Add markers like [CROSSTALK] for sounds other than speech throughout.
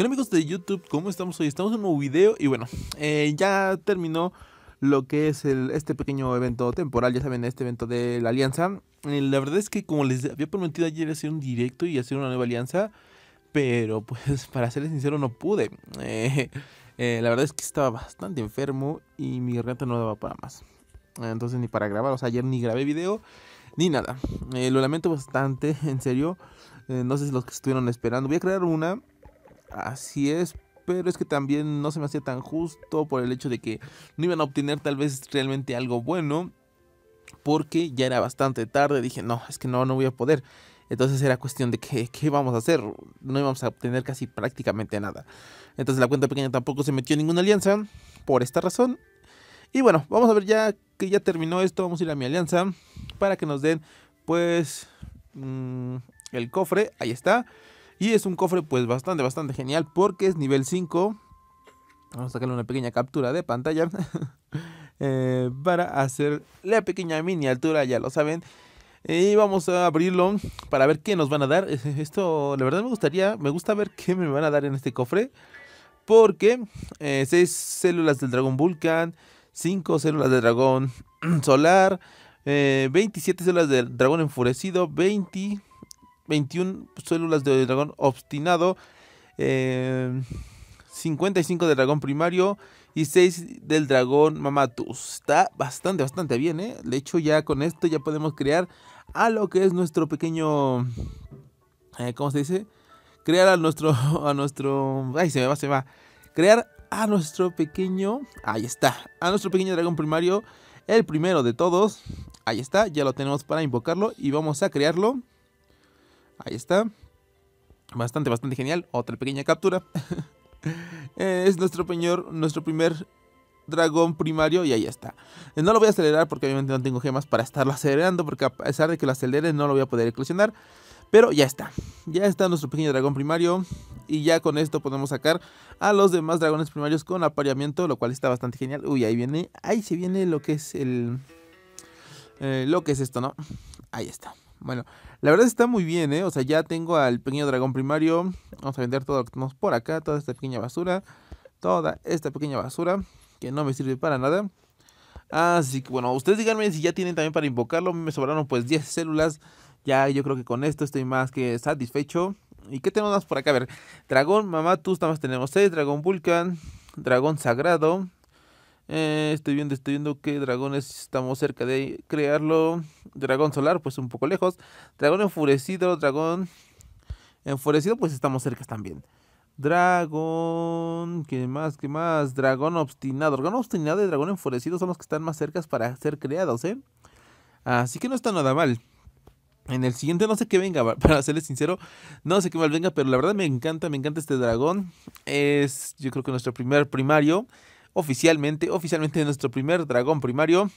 Hola amigos de YouTube, ¿cómo estamos hoy? Estamos en un nuevo video y bueno, eh, ya terminó lo que es este pequeño evento temporal, ya saben, este evento de la alianza. Eh, la verdad es que como les había prometido ayer hacer un directo y hacer una nueva alianza, pero [LAUGHS] pues para serles sincero no pude. Eh, la verdad es que estaba bastante enfermo y mi garganta no daba para más. Entonces ni para grabar, o sea, ayer ni grabé video ni nada. lo lamento bastante, [LAUGHS] en serio. no sé si los que estuvieron esperando. Voy a crear una Así es, pero es que también no se me hacía tan justo por el hecho de que no iban a obtener tal vez realmente algo bueno, porque ya era bastante tarde, dije, no, es que no, no voy a poder. Entonces era cuestión de que, qué vamos a hacer, no íbamos a obtener casi prácticamente nada. Entonces la cuenta pequeña tampoco se metió en ninguna alianza, por esta razón. Y bueno, vamos a ver ya que ya terminó esto, vamos a ir a mi alianza para que nos den pues mm, el cofre, ahí está. Y es un cofre pues bastante, bastante genial porque es nivel 5. Vamos a sacarle una pequeña captura de pantalla [LAUGHS] eh, para hacer la pequeña mini altura, ya lo saben. Y vamos a abrirlo para ver qué nos van a dar. Esto, la verdad me gustaría, me gusta ver qué me van a dar en este cofre. Porque 6 eh, células del dragón Vulcan, 5 células del dragón [CLEARS THROAT] solar, 27 eh, células del dragón enfurecido, 20 21 células de dragón obstinado, 55 em, de dragón primario y 6 del dragón mamatus. Está bastante, bastante bien, ¿eh? De hecho, ya con esto ya podemos crear a lo que es nuestro pequeño... Eh, ¿Cómo se dice? Crear a nuestro... [LAUGHS] A nuestro... Ay, se me va, se me va. Crear a nuestro pequeño... Ahí está. A nuestro pequeño dragón primario. El primero de todos. Ahí está. Ya lo tenemos para invocarlo. Y vamos a crearlo. Ahí está. Bastante, bastante genial. Otra pequeña captura. [LAUGHS] es nuestro, peñor, nuestro primer dragón primario y ahí está. Eh, no lo voy a acelerar porque obviamente no tengo gemas para estarlo acelerando. Porque a pesar de que lo acelere no lo voy a poder eclosionar. Pero ya está. Ya está nuestro pequeño dragón primario. Y ya con esto podemos sacar a los demás dragones primarios con apareamiento. Lo cual está bastante genial. Uy, ahí viene. Ahí se viene lo que es el... Eh, lo que es esto, ¿no? Ahí está. Bueno, la verdad está muy bien, ¿eh? O sea, ya tengo al pequeño dragón primario. Vamos a vender todo lo que tenemos por acá, toda esta pequeña basura. Toda esta pequeña basura que no me sirve para nada. Así que bueno, ustedes díganme si ya tienen también para invocarlo. Me sobraron pues 10 células. Ya yo creo que con esto estoy más que satisfecho. ¿Y qué tenemos más por acá? A ver, dragón Mamatus, nada más tenemos 6. Dragón Vulcan, dragón sagrado, eh, estoy viendo, estoy viendo que dragones estamos cerca de crearlo. Dragón solar, pues un poco lejos. Dragón enfurecido, dragón enfurecido, pues estamos cerca también. Dragón, ¿qué más? ¿Qué más? Dragón obstinado. Dragón obstinado y dragón enfurecido son los que están más cerca para ser creados, ¿eh? Así que no está nada mal. En el siguiente no sé qué venga, [LAUGHS] para serles sincero, no sé qué mal venga, pero la verdad me encanta, me encanta este dragón. Es yo creo que nuestro primer primario oficialmente, oficialmente [LAUGHS] nuestro primer dragón primario.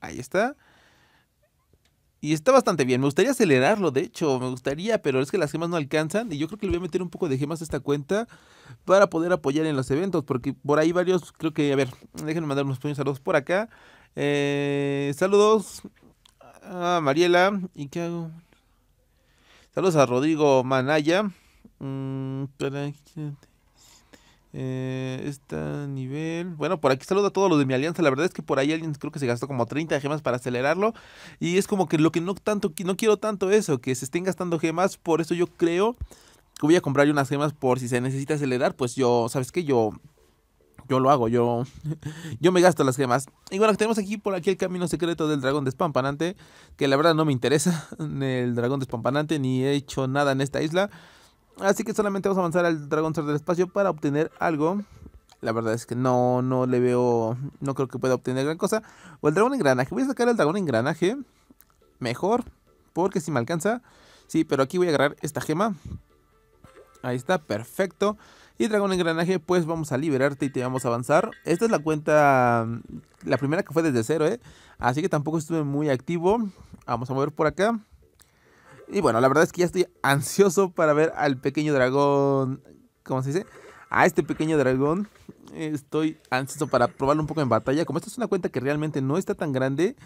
Ahí está. Y está bastante bien. Me gustaría acelerarlo, de hecho. Me gustaría, pero es que las gemas no alcanzan. Y yo creo que le voy a meter un poco de gemas a esta cuenta para poder apoyar en los eventos. Porque por ahí varios, creo que, a ver, déjenme mandar unos pequeños saludos por acá. Eh, saludos a Mariela. ¿Y qué hago? Saludos a Rodrigo Manaya. Mm, eh, este nivel. Bueno, por aquí saluda a todos los de mi alianza. La verdad es que por ahí alguien creo que se gastó como 30 gemas para acelerarlo. Y es como que lo que no tanto, no quiero tanto eso, que se estén gastando gemas. Por eso yo creo que voy a comprar unas gemas por si se necesita acelerar. Pues yo, ¿sabes qué? Yo. Yo lo hago, yo, [LAUGHS] yo me gasto las gemas. Y bueno, tenemos aquí por aquí el camino secreto del dragón despampanante, que la verdad no me interesa [LAUGHS] el dragón despampanante, ni he hecho nada en esta isla. Así que solamente vamos a avanzar al dragón Sword del espacio para obtener algo. La verdad es que no, no le veo, no creo que pueda obtener gran cosa. O el dragón engranaje, voy a sacar el dragón engranaje. Mejor, porque si me alcanza. Sí, pero aquí voy a agarrar esta gema. Ahí está, perfecto. Y dragón engranaje, pues vamos a liberarte y te vamos a avanzar. Esta es la cuenta, la primera que fue desde cero, ¿eh? Así que tampoco estuve muy activo. Vamos a mover por acá. Y bueno, la verdad es que ya estoy ansioso para ver al pequeño dragón. ¿Cómo se dice? A este pequeño dragón. Estoy ansioso para probarlo un poco en batalla. Como esta es una cuenta que realmente no está tan grande,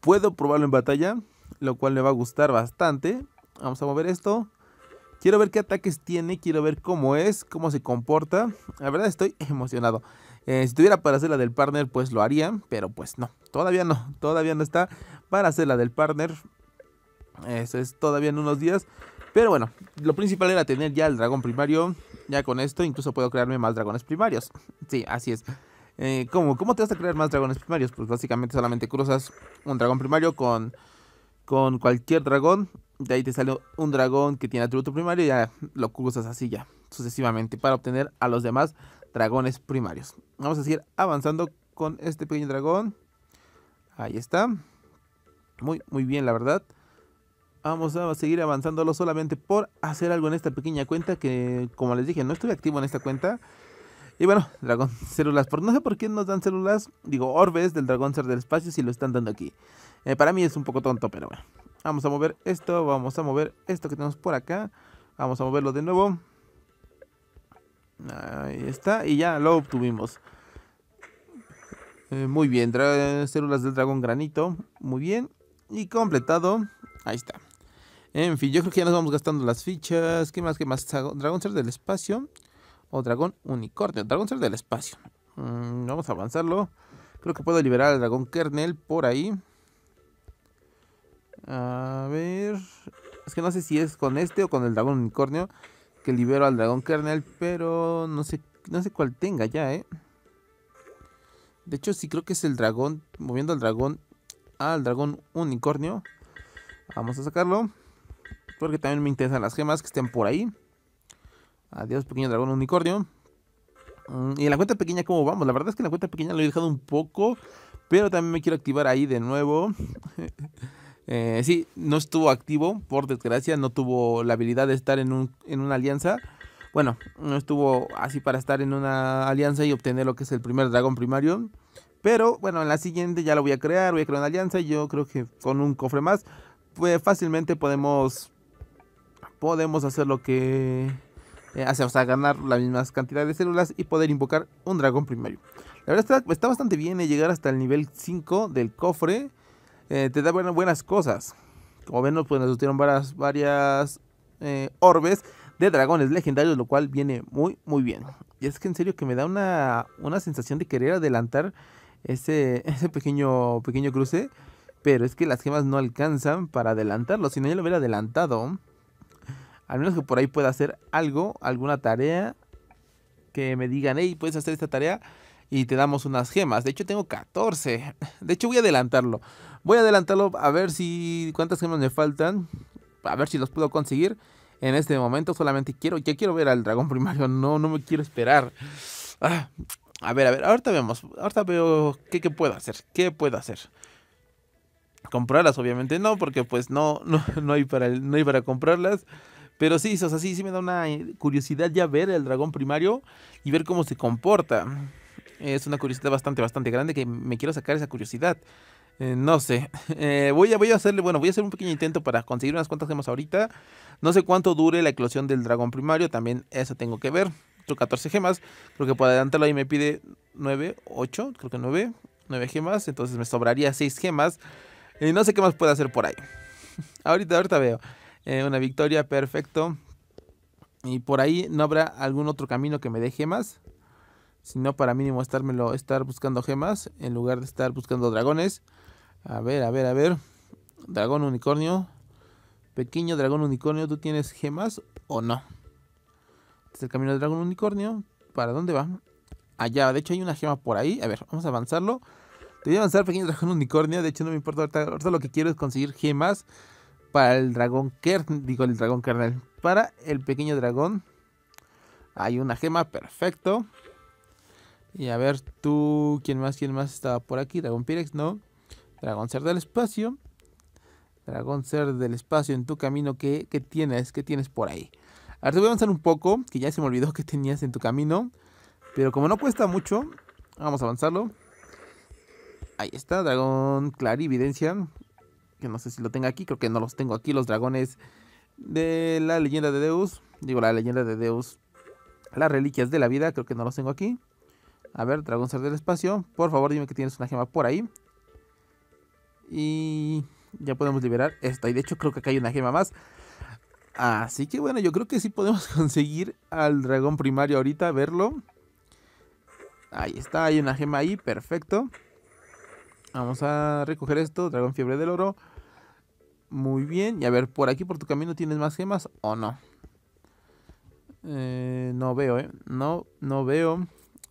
puedo probarlo en batalla. Lo cual me va a gustar bastante. Vamos a mover esto. Quiero ver qué ataques tiene, quiero ver cómo es, cómo se comporta. La verdad estoy [LAUGHS] emocionado. Eh, si tuviera para hacer la del partner, pues lo haría, pero pues no, todavía no, todavía no está para hacer la del partner. Eso es todavía en unos días. Pero bueno, lo principal era tener ya el dragón primario. Ya con esto incluso puedo crearme más dragones primarios. Sí, así es. Eh, ¿cómo, te vas a crear más dragones primarios? Pues básicamente solamente cruzas un dragón primario con, con cualquier dragón. De ahí te sale un dragón que tiene atributo primario y ya lo cruzas así ya, sucesivamente, para obtener a los demás dragones primarios. Vamos a seguir avanzando con este pequeño dragón. Ahí está. Muy, muy bien, la verdad. Vamos a seguir avanzándolo solamente por hacer algo en esta pequeña cuenta que, como les dije, no estoy activo en esta cuenta. Y bueno, dragón [LAUGHS] células. no sé por qué nos dan células, digo, orbes del dragón ser del espacio si lo están dando aquí. Eh, para mí es un poco tonto, pero bueno. Vamos a mover esto, vamos a mover esto que tenemos por acá. Vamos a moverlo de nuevo. Ahí está, y ya lo obtuvimos. Eh, muy bien, células del dragón granito. Muy bien. Y completado. Ahí está. En fin, yo creo que ya nos vamos gastando las fichas. ¿Qué más? ¿Qué más? Dragón Ser del Espacio. O Dragón Unicornio. Dragón Ser del Espacio. Mm, vamos a avanzarlo. Creo que puedo liberar al Dragón Kernel por ahí. A ver. Es que no sé si es con este o con el Dragón Unicornio que libero al Dragón Kernel. Pero no sé, no sé cuál tenga ya, ¿eh? De hecho, sí creo que es el dragón. Moviendo al dragón. Al dragón unicornio. Vamos a sacarlo. Porque también me interesan las gemas que estén por ahí. Adiós, pequeño dragón unicornio. Mm, y en la cuenta pequeña, ¿cómo vamos? La verdad es que en la cuenta pequeña lo he dejado un poco. Pero también me quiero activar ahí de nuevo. [LAUGHS] Eh, sí, no estuvo activo, por desgracia. No tuvo la habilidad de estar en, en una alianza. Bueno, no estuvo así para estar en una alianza y obtener lo que es el primer dragón primario. Pero bueno, en la siguiente ya lo voy a crear. Voy a crear una alianza. Y yo creo que con un cofre más, pues fácilmente podemos podemos hacer lo que eh, hacemos, o sea, ganar la misma cantidad de células y poder invocar un dragón primario. La verdad está, bastante bien eh, llegar hasta el nivel 5 del cofre. Eh, te da buenas, cosas. Como ven, pues nos dieron varias, varias orbes de dragones legendarios, lo cual viene muy, muy bien. Y es que en serio que me da una, sensación de querer adelantar ese, ese pequeño, pequeño cruce. Pero es que las gemas no alcanzan para adelantarlo. Si no, yo lo hubiera adelantado. Al menos que por ahí pueda hacer algo, alguna tarea, que me digan, hey, puedes hacer esta tarea y te damos unas gemas. De hecho, tengo 14. [LAUGHS] De hecho, voy a adelantarlo. Voy a adelantarlo a ver si cuántas gemas me faltan. A ver si los puedo conseguir. En este momento solamente quiero, ya quiero ver al dragón primario. No, no me quiero esperar. Ah, a ver, a ver, ahorita vemos. Ahorita veo qué, puedo hacer. ¿Qué puedo hacer? Comprarlas, obviamente no, porque pues no, no, [LAUGHS] hay para, no hay para comprarlas. Pero sí, o sea, sí, sí me da una eh, curiosidad ya ver el dragón primario y ver cómo se comporta. Es una curiosidad bastante, bastante grande que me quiero sacar esa curiosidad. Eh, no sé. [LAUGHS] Eh, voy, a, voy a hacerle, bueno, voy a hacer un pequeño intento para conseguir unas cuantas gemas ahorita. No sé cuánto dure la eclosión del dragón primario, también eso tengo que ver. 14 gemas, creo que por adelantarlo ahí me pide 9, 8, creo que 9, 9 gemas, entonces me sobraría 6 gemas. y no sé qué más puedo hacer por ahí. [LAUGHS] ahorita, ahorita veo. Eh, una victoria, perfecto. Y por ahí no habrá algún otro camino que me dé gemas. Sino para mínimo estármelo, estar buscando gemas en lugar de estar buscando dragones. A ver, a ver, a ver. Dragón unicornio. Pequeño dragón unicornio, ¿tú tienes gemas o no? Este es el camino del dragón unicornio. ¿Para dónde va? Allá, de hecho hay una gema por ahí. A ver, vamos a avanzarlo. Te voy a avanzar pequeño dragón unicornio. De hecho no me importa, ahorita, lo que quiero es conseguir gemas para el dragón kern digo el dragón kernel, para el pequeño dragón. Hay una gema, perfecto. Y a ver tú, ¿quién más? ¿Quién más estaba por aquí? Dragón Pirex, no. Dragón Ser del Espacio. Dragón Ser del Espacio en tu camino, ¿qué, tienes? ¿Qué tienes por ahí? Ahora te voy a avanzar un poco, que ya se me olvidó [LAUGHS] que tenías en tu camino. Pero como no cuesta mucho, vamos a avanzarlo. Ahí está, Dragón Clarividencia que no sé si lo tenga aquí, creo que no los tengo aquí, los dragones de la leyenda de Deus, digo la leyenda de Deus, las reliquias de la vida, creo que no los tengo aquí. A ver, dragón ser del espacio, por favor dime que tienes una gema por ahí. Y ya podemos liberar esta, y de hecho creo que acá hay una gema más. Así que bueno, yo creo que sí podemos [LAUGHS] conseguir al dragón primario ahorita, verlo. Ahí está, hay una gema ahí, perfecto. Vamos a recoger esto, dragón fiebre del oro. Muy bien. Y a ver, por aquí, por tu camino, ¿tienes más gemas o no? Eh, no veo, ¿eh? No, no veo.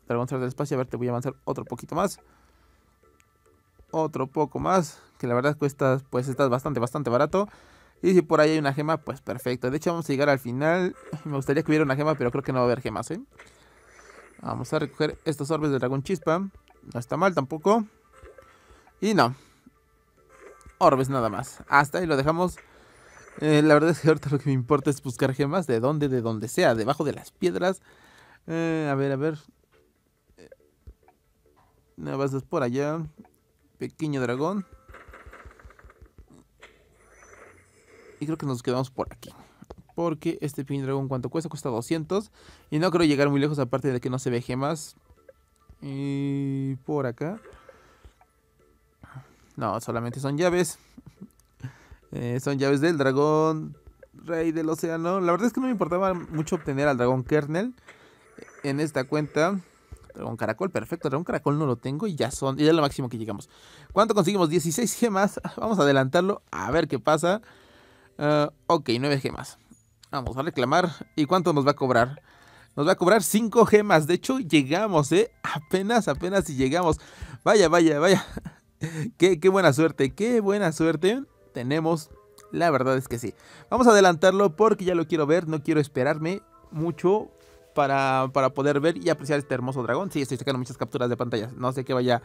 Dragón del espacio. A ver, te voy a avanzar otro poquito más. Otro poco más. Que la verdad cuesta, pues, estás bastante, bastante barato. Y si por ahí hay una gema, pues perfecto. De hecho, vamos a llegar al final. Me gustaría que hubiera una gema, pero creo que no va a haber gemas, ¿eh? Vamos a recoger estos orbes de dragón chispa. No está mal tampoco. Y no, orbes nada más. Hasta ahí lo dejamos. Eh, la verdad es que ahorita lo que me importa es buscar gemas de donde, de donde sea, debajo de las piedras. Eh, a ver, a ver. Eh, más es por allá. Pequeño dragón. Y creo que nos quedamos por aquí. Porque este pequeño dragón, ¿cuánto cuesta? Cuesta 200. Y no creo llegar muy lejos, aparte de que no se ve gemas. Y por acá. No, solamente son llaves. [LAUGHS] Eh, son llaves del dragón rey del océano. La verdad es que no me importaba mucho obtener al dragón kernel en esta cuenta. Dragón caracol, perfecto. Dragón caracol no lo tengo y ya son. Y ya es lo máximo que llegamos. ¿Cuánto conseguimos? 16 gemas. [LAUGHS] Vamos a adelantarlo a ver qué pasa. Ah, ok, 9 gemas. Vamos a reclamar. ¿Y cuánto nos va a cobrar? Nos va a cobrar 5 gemas. De hecho, llegamos, ¿eh? Apenas, apenas si llegamos. Vaya, vaya, vaya. [LAUGHS] qué, buena suerte, qué buena suerte tenemos. La verdad es que sí. Vamos a adelantarlo porque ya lo quiero ver. No quiero esperarme mucho para, poder ver y apreciar este hermoso dragón. Sí, estoy sacando muchas capturas de pantalla. No sé qué vaya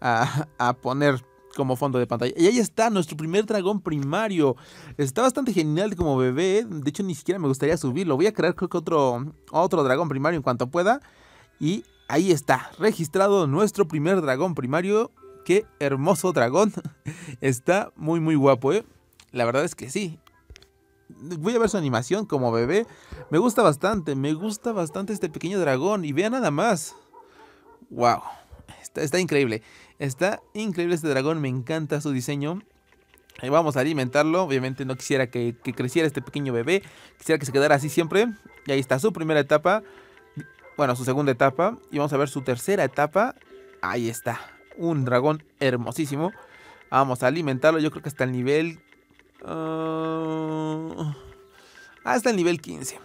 a, a poner como fondo de pantalla. Y ahí está nuestro primer dragón primario. Está bastante genial como bebé. ¿eh? De hecho, ni siquiera me gustaría subirlo. Voy a crear creo que otro, otro dragón primario en cuanto pueda. Y ahí está, registrado nuestro primer dragón primario qué hermoso dragón. [LAUGHS] Está muy, muy guapo, ¿eh? La verdad es que sí. Voy a ver su animación como bebé. Me gusta bastante, me gusta bastante este pequeño dragón. Y vea nada más. ¡Wow! Está, increíble. Está increíble este dragón, me encanta su diseño. Ahí vamos a alimentarlo. Obviamente no quisiera que, que, creciera este pequeño bebé. Quisiera que se quedara así siempre. Y ahí está su primera etapa. Bueno, su segunda etapa. Y vamos a ver su tercera etapa. Ahí está un dragón hermosísimo. Vamos a alimentarlo, yo creo que hasta el nivel... Ah, hasta el nivel 15.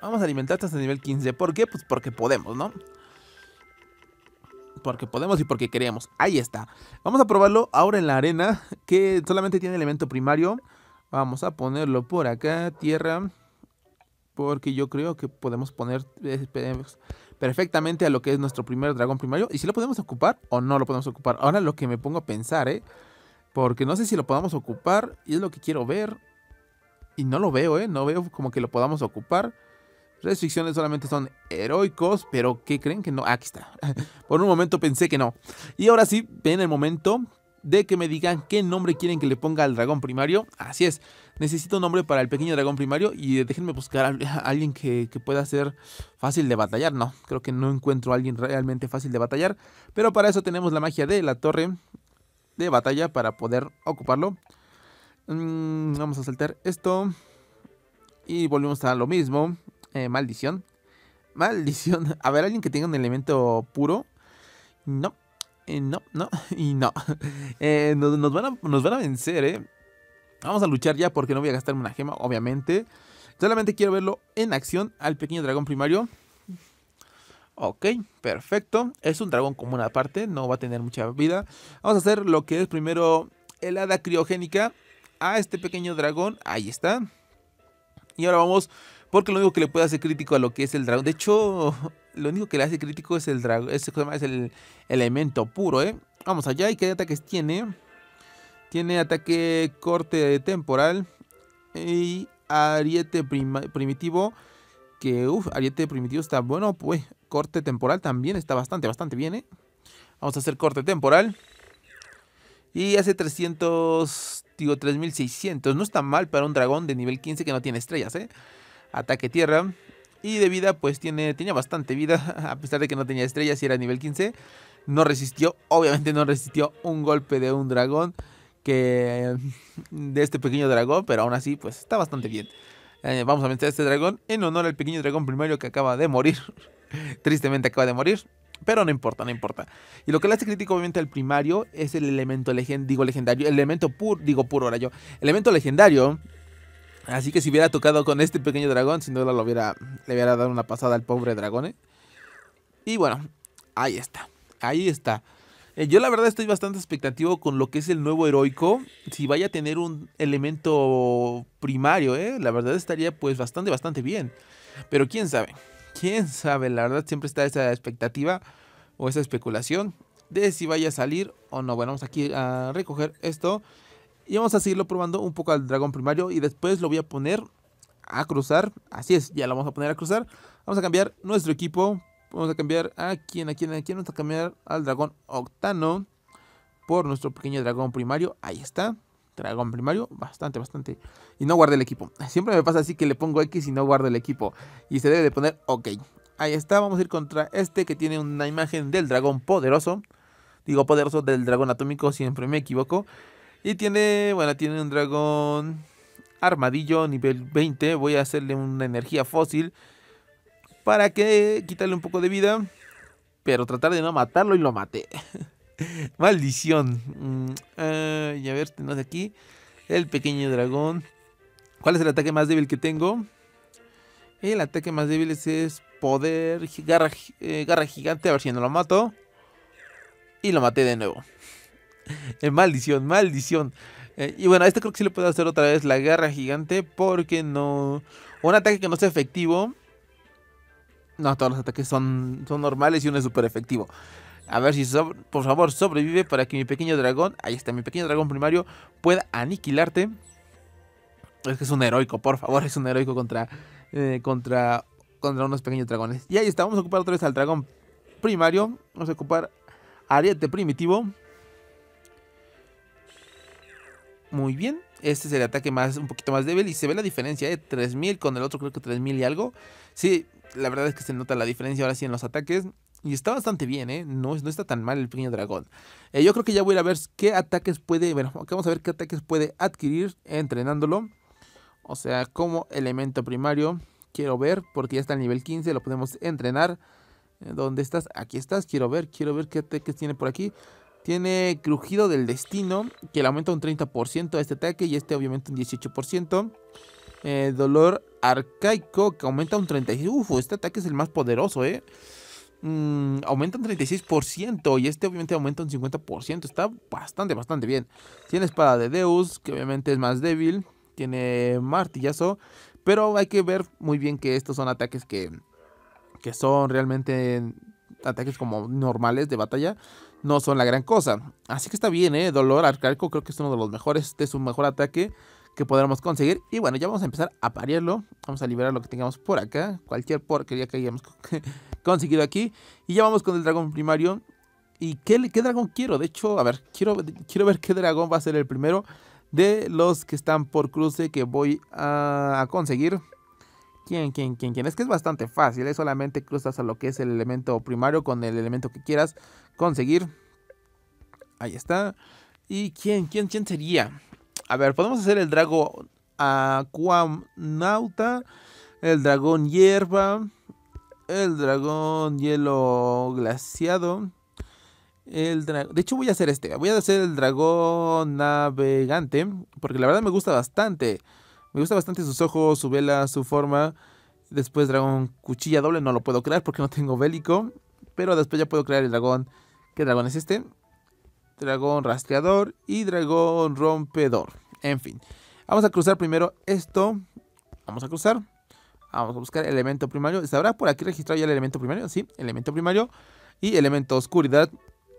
Vamos a alimentarlo hasta el nivel 15. ¿Por qué? Pues porque podemos, ¿no? Porque podemos y porque queremos. Ahí está. Vamos a probarlo ahora en la arena, que solamente tiene elemento primario. Vamos a ponerlo por acá, tierra. Porque yo creo que podemos poner... Eh, perfectamente a lo que es nuestro primer dragón primario. Y si lo podemos ocupar o no lo podemos ocupar. Ahora lo que me pongo a pensar, ¿eh? Porque no sé si lo podamos ocupar y es lo que quiero ver. Y no lo veo, ¿eh? No veo como que lo podamos ocupar. Restricciones solamente son heroicos, pero ¿qué creen que no? Aquí está. [LAUGHS] Por un momento pensé que no. Y ahora sí, ven el momento de que me digan qué nombre quieren que le ponga al dragón primario. Así es necesito un nombre para el pequeño dragón primario y déjenme buscar a [LAUGHS] alguien que, pueda ser fácil de batallar. No, creo que no encuentro a alguien realmente fácil de batallar. Pero para eso tenemos la magia de la torre de batalla para poder ocuparlo. Mm, vamos a saltar esto. Y volvemos a lo mismo. Eh, maldición. Maldición. [LAUGHS] A ver, alguien que tenga un elemento puro. No, eh, no, no, [LAUGHS] y no. Eh, nos, van a, nos van a vencer, ¿eh? Vamos a luchar ya porque no voy a gastarme una gema, obviamente. Solamente quiero verlo en acción al pequeño dragón primario. Ok, perfecto. Es un dragón común aparte, no va a tener mucha vida. Vamos a hacer lo que es primero helada criogénica a este pequeño dragón. Ahí está. Y ahora vamos, porque lo único que le puede hacer crítico a lo que es el dragón. De hecho, [LAUGHS] lo único que le hace crítico es el dragón. Es, es el elemento puro, ¿eh? Vamos allá y qué ataques tiene. Tiene ataque corte temporal y ariete primitivo. Que, uff, ariete primitivo está bueno, pues. Corte temporal también está bastante, bastante bien, ¿eh? Vamos a hacer corte temporal. Y hace 300, digo, 3600. No está mal para un dragón de nivel 15 que no tiene estrellas, ¿eh? Ataque tierra. Y de vida, pues tiene, tenía bastante vida, [LAUGHS] a pesar de que no tenía estrellas y era nivel 15. No resistió, obviamente no resistió un golpe de un dragón. Mm, de este pequeño dragón, pero aún así, pues está bastante bien. Eh, vamos a meter a este dragón en honor al pequeño dragón primario que acaba de morir. [LAUGHS] Tristemente acaba de morir. Pero no importa, no importa. Y lo que le hace crítico obviamente al primario es el elemento legend digo legendario, el elemento pur, digo puro ahora yo, elemento legendario. Así que si hubiera tocado con este pequeño dragón, sin duda lo hubiera, le hubiera dado una pasada al pobre dragón. ¿eh? Y bueno, ahí está, ahí está. Eh, yo la verdad estoy bastante expectativo con lo que es el nuevo heroico. Si vaya a tener un elemento primario, eh, la verdad estaría pues bastante, bastante bien. Pero quién sabe, quién sabe, la verdad siempre está esa expectativa o esa especulación de si vaya a salir o no. Bueno, vamos aquí a recoger esto y vamos a seguirlo probando un poco al dragón primario y después lo voy a poner a cruzar. Así es, ya lo vamos a poner a cruzar. Vamos a cambiar nuestro equipo Vamos a cambiar a quién, a quién, a quién. Vamos a cambiar al dragón octano por nuestro pequeño dragón primario. Ahí está. Dragón primario, bastante, bastante. Y no guardé el equipo. Siempre me pasa así que le pongo X y no guardo el equipo. Y se debe de poner OK. Ahí está, vamos a ir contra este que tiene una imagen del dragón poderoso. Digo poderoso del dragón atómico, siempre me equivoco. Y tiene, bueno, tiene un dragón armadillo nivel 20. Voy a hacerle una energía fósil para que quitarle un poco de vida, pero tratar de no matarlo y lo maté. [LAUGHS] Maldición. Mm, ah, y a ver, tenemos aquí el pequeño dragón. ¿Cuál es el ataque más débil que tengo? El ataque más débil es, poder eh, garra, gigante. A ver si no lo mato. Y lo maté de nuevo. [LAUGHS] Eh, maldición, maldición. Eh, y bueno, a este creo que sí le puedo hacer otra vez la garra gigante. Porque no. Un ataque que no sea efectivo. No, todos los ataques son, son normales y uno es súper efectivo. A ver si por favor sobrevive para que mi pequeño dragón, ahí está mi pequeño dragón primario, pueda aniquilarte. Es que es un heroico, por favor, es un heroico contra, eh, contra, contra unos pequeños dragones. Y ahí está, vamos a ocupar otra vez al dragón primario. Vamos a ocupar ariete primitivo. Muy bien, este es el ataque más un poquito más débil y se ve la diferencia, ¿eh? 3000 con el otro creo que 3000 y algo. Sí, la verdad es que se nota la diferencia ahora sí en los ataques. Y está bastante bien, ¿eh? No, no está tan mal el pequeño dragón. Eh, yo creo que ya voy a, ir a ver qué ataques puede. Bueno, vamos a ver qué ataques puede adquirir entrenándolo. O sea, como elemento primario. Quiero ver, porque ya está al nivel 15, lo podemos entrenar. Eh, ¿Dónde estás? Aquí estás. Quiero ver, quiero ver qué ataques tiene por aquí. Tiene Crujido del Destino, que le aumenta un 30% a este ataque y este obviamente un 18%. Eh, dolor arcaico que aumenta un 36%. Uf, este ataque es el más poderoso, ¿eh? Mm, aumenta un 36% y este obviamente aumenta un 50%. Está bastante, bastante bien. Tiene espada de Deus, que obviamente es más débil. Tiene martillazo. Pero hay que ver muy bien que estos son ataques que, que son realmente ataques como normales de batalla. No son la gran cosa. Así que está bien, ¿eh? Dolor arcaico creo que es uno de los mejores. Este es un mejor ataque que podremos conseguir. Y bueno, ya vamos a empezar a parirlo Vamos a liberar lo que tengamos por acá. Cualquier porquería que hayamos [LAUGHS] conseguido aquí. Y ya vamos con el dragón primario. ¿Y qué, qué dragón quiero? De hecho, a ver, quiero, quiero ver qué dragón va a ser el primero de los que están por cruce que voy a, conseguir. ¿Quién, quién, quién, quién? Es que es bastante fácil, es solamente cruzas a lo que es el elemento primario con el elemento que quieras conseguir. Ahí está. ¿Y quién, quién, quién sería? A ver, podemos hacer el dragón acuanauta, el dragón hierba, el dragón hielo glaciado. El de hecho voy a hacer este, voy a hacer el dragón navegante, porque la verdad me gusta bastante. Me gusta bastante sus ojos, su vela, su forma. Después dragón cuchilla doble, no lo puedo crear porque no tengo bélico. Pero después ya puedo crear el dragón. ¿Qué dragón es este? dragón rastreador y dragón rompedor. En fin, vamos a cruzar primero esto. Vamos a cruzar. Vamos a buscar elemento primario. ¿Sabrá por aquí registrado ya el elemento primario? Sí, elemento primario y elemento oscuridad,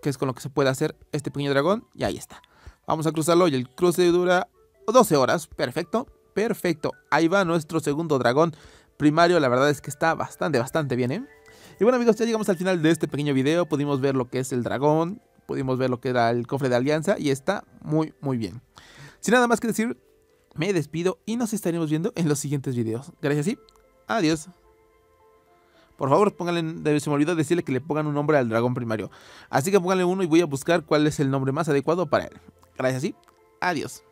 que es con lo que se puede hacer este pequeño dragón. Y ahí está. Vamos a cruzarlo y el cruce dura 12 horas. Perfecto, perfecto. Ahí va nuestro segundo dragón primario. La verdad es que está bastante, bastante bien, ¿eh? Y bueno amigos, ya llegamos al final de este pequeño video, pudimos ver lo que es el dragón, pudimos ver lo que era el cofre de Alianza y está muy, muy bien. Sin nada más que decir, me despido y nos estaremos viendo en los siguientes videos. Gracias y adiós. Por favor, pónganle, se me olvidó decirle que le pongan un nombre al dragón primario. Así que pónganle uno y voy a buscar cuál es el nombre más adecuado para él. Gracias y adiós.